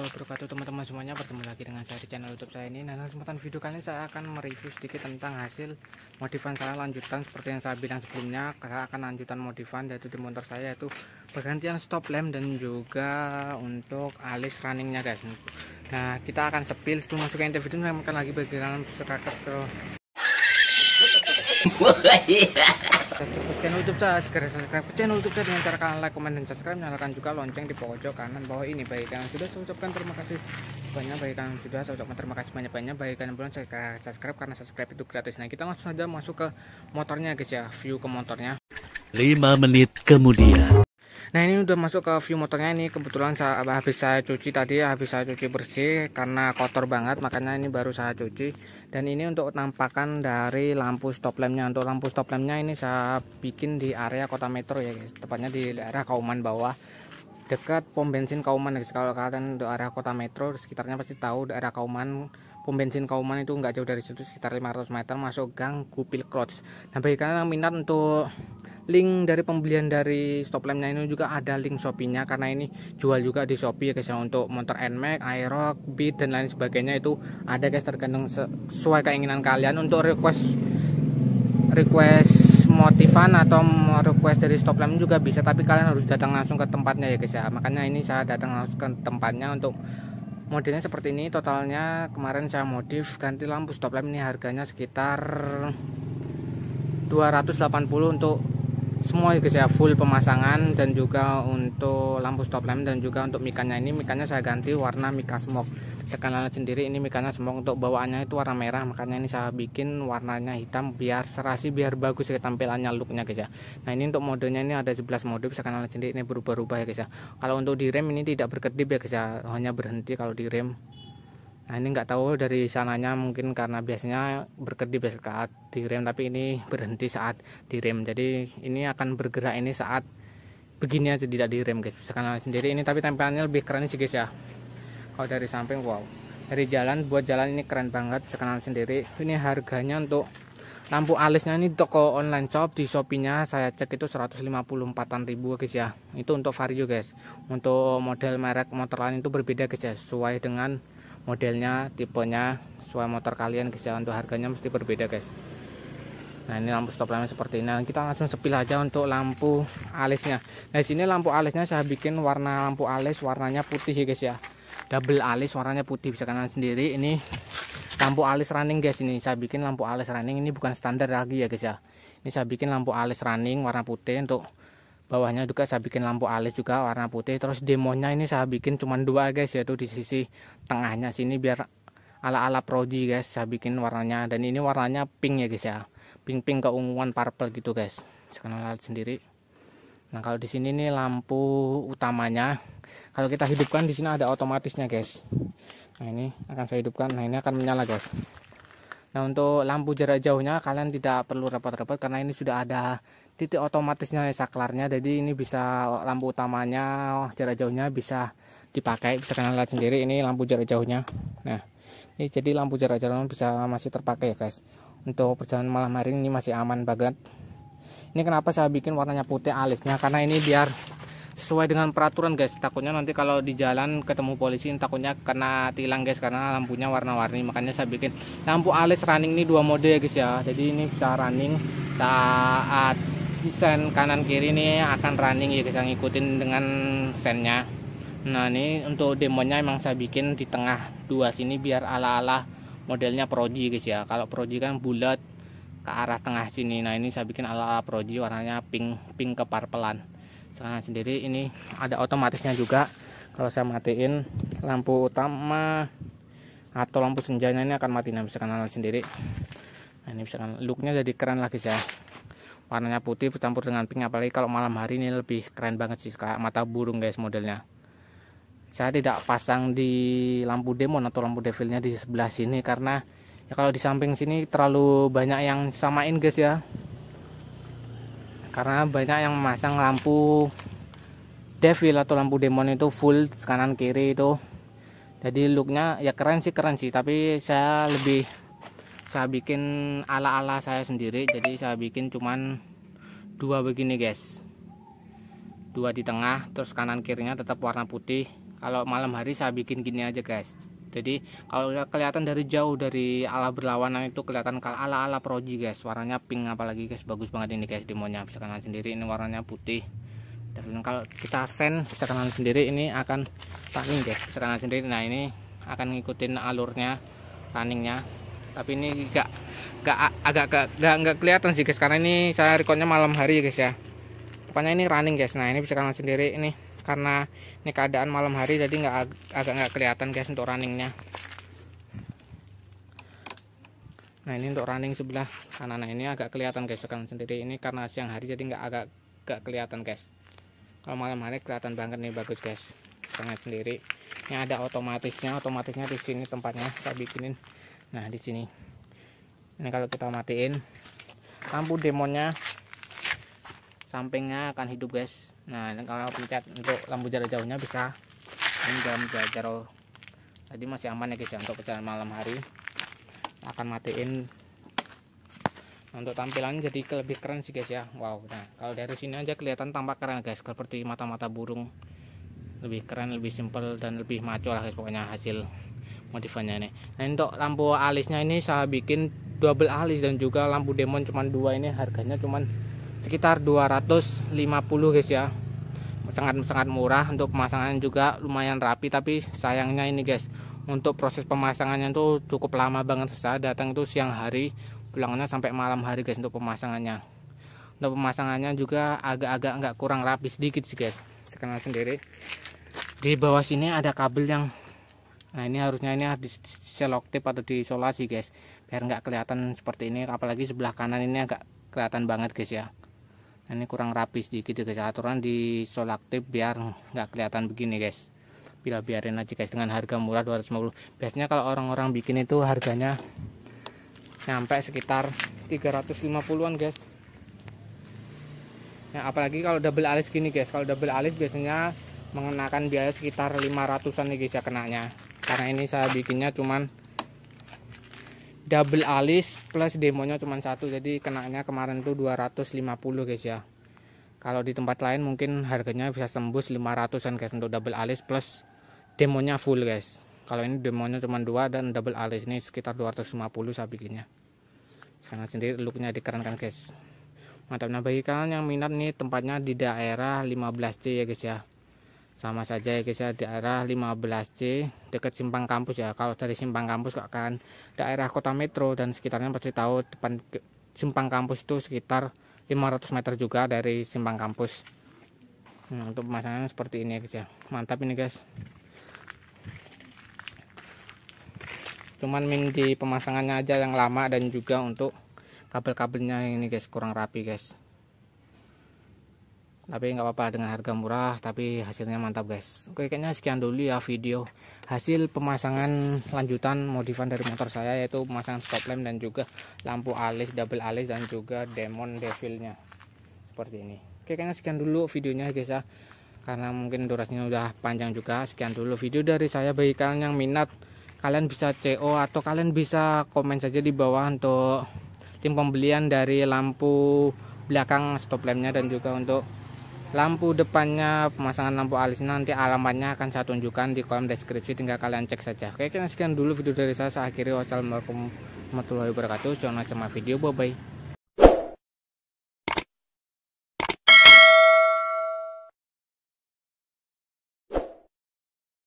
warahmatullahi wabarakatuh teman-teman semuanya bertemu lagi dengan saya di channel youtube saya ini nah dalam kesempatan video kali ini saya akan mereview sedikit tentang hasil modifan saya lanjutan seperti yang saya bilang sebelumnya saya akan lanjutan modifan yaitu di motor saya yaitu pergantian stop lamp dan juga untuk alis runningnya guys nah kita akan sepil sebelum masuk ke interview video saya akan lagi bagi kalian channel YouTube saya, segera subscribe channel YouTube saya dengan cara kalian like, komen, dan subscribe. Nyalakan juga lonceng di pojok kanan bawah ini. Baik kalian sudah, saya ucapkan terima kasih banyak. bagi kalian sudah, saya ucapkan terima kasih banyak-banyak. Baik kalian belum saya subscribe karena subscribe itu gratis. Nah kita langsung saja masuk ke motornya guys ya, view ke motornya. 5 menit kemudian. Nah ini udah masuk ke view motornya ini kebetulan saya, habis saya cuci tadi habis saya cuci bersih karena kotor banget makanya ini baru saya cuci dan ini untuk tampakan dari lampu stop lampnya untuk lampu stop lampnya ini saya bikin di area kota metro ya guys tepatnya di daerah Kauman bawah dekat pom bensin Kauman guys kalau kalian untuk area kota metro sekitarnya pasti tahu daerah Kauman pom bensin Kauman itu nggak jauh dari situ sekitar 500 meter masuk gang Kupil Clothes. Nah bagi kalian yang minat untuk link dari pembelian dari stop lampnya ini juga ada link Shopee-nya karena ini jual juga di Shopee ya guys ya untuk motor NMAX, Aerox, Beat dan lain sebagainya itu ada guys tergantung sesuai keinginan kalian untuk request request motivan atau request dari stop lamp juga bisa tapi kalian harus datang langsung ke tempatnya ya guys ya makanya ini saya datang langsung ke tempatnya untuk modelnya seperti ini totalnya kemarin saya modif ganti lampu stop lamp ini harganya sekitar 280 untuk semua saya full pemasangan dan juga untuk lampu stop lamp dan juga untuk mikanya ini mikanya saya ganti warna mika smoke sekalian sendiri ini mikanya smoke untuk bawaannya itu warna merah makanya ini saya bikin warnanya hitam biar serasi biar bagus ya tampilannya looknya guys ya nah ini untuk modenya ini ada 11 mode sekalian sendiri ini berubah-ubah ya guys ya kalau untuk di rem ini tidak berkedip ya guys ya hanya berhenti kalau di rem nah ini nggak tahu dari sananya mungkin karena biasanya berkedip saat direm tapi ini berhenti saat direm jadi ini akan bergerak ini saat begini aja tidak direm guys bisa kalian sendiri ini tapi tampilannya lebih keren sih guys ya kalau dari samping wow dari jalan buat jalan ini keren banget sekarang sendiri ini harganya untuk lampu alisnya ini toko online shop di Shopee-nya saya cek itu 154-an ribu guys ya itu untuk vario guys untuk model merek motor lain itu berbeda guys ya sesuai dengan modelnya tipenya sesuai motor kalian guys ya untuk harganya mesti berbeda guys nah ini lampu stop lampnya seperti ini nah, kita langsung sepil aja untuk lampu alisnya nah sini lampu alisnya saya bikin warna lampu alis warnanya putih ya guys ya double alis warnanya putih bisa kalian sendiri ini lampu alis running guys ini saya bikin lampu alis running ini bukan standar lagi ya guys ya ini saya bikin lampu alis running warna putih untuk bawahnya juga saya bikin lampu alis juga warna putih terus demonya ini saya bikin cuma dua guys yaitu di sisi tengahnya sini biar ala-ala proji guys saya bikin warnanya dan ini warnanya pink ya guys ya pink-pink keunguan purple gitu guys sekarang lihat sendiri nah kalau di sini ini lampu utamanya kalau kita hidupkan di sini ada otomatisnya guys nah ini akan saya hidupkan nah ini akan menyala guys Nah untuk lampu jarak jauhnya kalian tidak perlu repot-repot karena ini sudah ada titik otomatisnya saklarnya jadi ini bisa lampu utamanya jarak jauhnya bisa dipakai bisa kalian lihat sendiri ini lampu jarak jauhnya nah ini jadi lampu jarak jauh bisa masih terpakai ya guys untuk perjalanan malam hari ini masih aman banget ini kenapa saya bikin warnanya putih alisnya karena ini biar sesuai dengan peraturan guys takutnya nanti kalau di jalan ketemu polisi takutnya kena tilang guys karena lampunya warna-warni makanya saya bikin lampu alis running ini dua mode ya guys ya jadi ini bisa running saat sen kanan kiri ini akan running ya guys yang ngikutin dengan sennya nah ini untuk demonya emang saya bikin di tengah dua sini biar ala-ala modelnya proji guys ya kalau proji kan bulat ke arah tengah sini nah ini saya bikin ala-ala proji warnanya pink pink ke parpelan nah sendiri ini ada otomatisnya juga kalau saya matiin lampu utama atau lampu senjanya ini akan mati nah bisa kalian sendiri nah ini bisa kan looknya jadi keren lagi ya warnanya putih bercampur dengan pink apalagi kalau malam hari ini lebih keren banget sih kayak mata burung guys modelnya saya tidak pasang di lampu demon atau lampu devilnya di sebelah sini karena ya kalau di samping sini terlalu banyak yang samain guys ya karena banyak yang memasang lampu devil atau lampu demon itu full kanan kiri itu jadi looknya ya keren sih keren sih tapi saya lebih saya bikin ala-ala saya sendiri jadi saya bikin cuman dua begini guys dua di tengah terus kanan kirinya tetap warna putih kalau malam hari saya bikin gini aja guys jadi kalau kelihatan dari jauh dari ala berlawanan itu kelihatan kalau ala ala proji guys warnanya pink apalagi guys bagus banget ini guys demonya bisa kenal sendiri ini warnanya putih dan kalau kita send bisa kenal sendiri ini akan running guys bisa kenal sendiri nah ini akan ngikutin alurnya runningnya tapi ini gak gak agak gak, gak, kelihatan sih guys karena ini saya recordnya malam hari ya guys ya pokoknya ini running guys nah ini bisa kalian sendiri ini karena ini keadaan malam hari jadi nggak agak nggak kelihatan guys untuk runningnya nah ini untuk running sebelah kanan nah ini agak kelihatan guys kalian sendiri ini karena siang hari jadi nggak agak nggak kelihatan guys kalau malam hari kelihatan banget nih bagus guys sangat sendiri ini ada otomatisnya otomatisnya di sini tempatnya saya bikinin nah di sini ini kalau kita matiin lampu demonnya sampingnya akan hidup guys nah ini kalau pencet untuk lampu jarak jauhnya bisa ini dalam jarak jauh tadi masih aman ya guys ya untuk perjalanan malam hari akan matiin untuk tampilan jadi lebih keren sih guys ya wow nah kalau dari sini aja kelihatan tampak keren guys seperti mata-mata burung lebih keren lebih simpel dan lebih maco lah guys pokoknya hasil modifannya nih nah untuk lampu alisnya ini saya bikin double alis dan juga lampu demon cuman dua ini harganya cuman sekitar 250 guys ya sangat sangat murah untuk pemasangan juga lumayan rapi tapi sayangnya ini guys untuk proses pemasangannya tuh cukup lama banget saya datang itu siang hari pulangnya sampai malam hari guys untuk pemasangannya untuk pemasangannya juga agak-agak nggak kurang rapi sedikit sih guys sekarang sendiri di bawah sini ada kabel yang nah ini harusnya ini harus diseloktip atau diisolasi guys biar nggak kelihatan seperti ini apalagi sebelah kanan ini agak kelihatan banget guys ya nah, ini kurang rapi sedikit ya, guys aturan di solaktip biar nggak kelihatan begini guys bila biarin aja guys dengan harga murah 250 biasanya kalau orang-orang bikin itu harganya nyampe sekitar 350-an guys nah apalagi kalau double alis gini guys kalau double alis biasanya mengenakan biaya sekitar 500-an nih guys ya kenanya karena ini saya bikinnya cuman double alis plus demonya cuman satu jadi kenanya kemarin tuh 250 guys ya kalau di tempat lain mungkin harganya bisa sembus 500an guys untuk double alis plus demonya full guys kalau ini demonya cuma dua dan double alis ini sekitar 250 saya bikinnya karena sendiri looknya dikerenkan guys mantapnya bagi kalian yang minat nih tempatnya di daerah 15C ya guys ya sama saja ya guys ya di arah 15C dekat simpang kampus ya kalau dari simpang kampus ke akan daerah kota metro dan sekitarnya pasti tahu depan simpang kampus itu sekitar 500 meter juga dari simpang kampus nah, untuk pemasangan seperti ini ya guys ya mantap ini guys cuman min di pemasangannya aja yang lama dan juga untuk kabel-kabelnya ini guys kurang rapi guys tapi nggak apa-apa dengan harga murah tapi hasilnya mantap guys oke kayaknya sekian dulu ya video hasil pemasangan lanjutan modifan dari motor saya yaitu pemasangan stop lamp dan juga lampu alis double alis dan juga demon devilnya seperti ini oke kayaknya sekian dulu videonya guys ya karena mungkin durasinya udah panjang juga sekian dulu video dari saya bagi kalian yang minat kalian bisa CO atau kalian bisa komen saja di bawah untuk tim pembelian dari lampu belakang stop lampnya dan juga untuk lampu depannya pemasangan lampu alis nanti alamatnya akan saya tunjukkan di kolom deskripsi tinggal kalian cek saja oke kita sekian dulu video dari saya saya akhiri wassalamualaikum warahmatullahi wabarakatuh jangan lupa video bye bye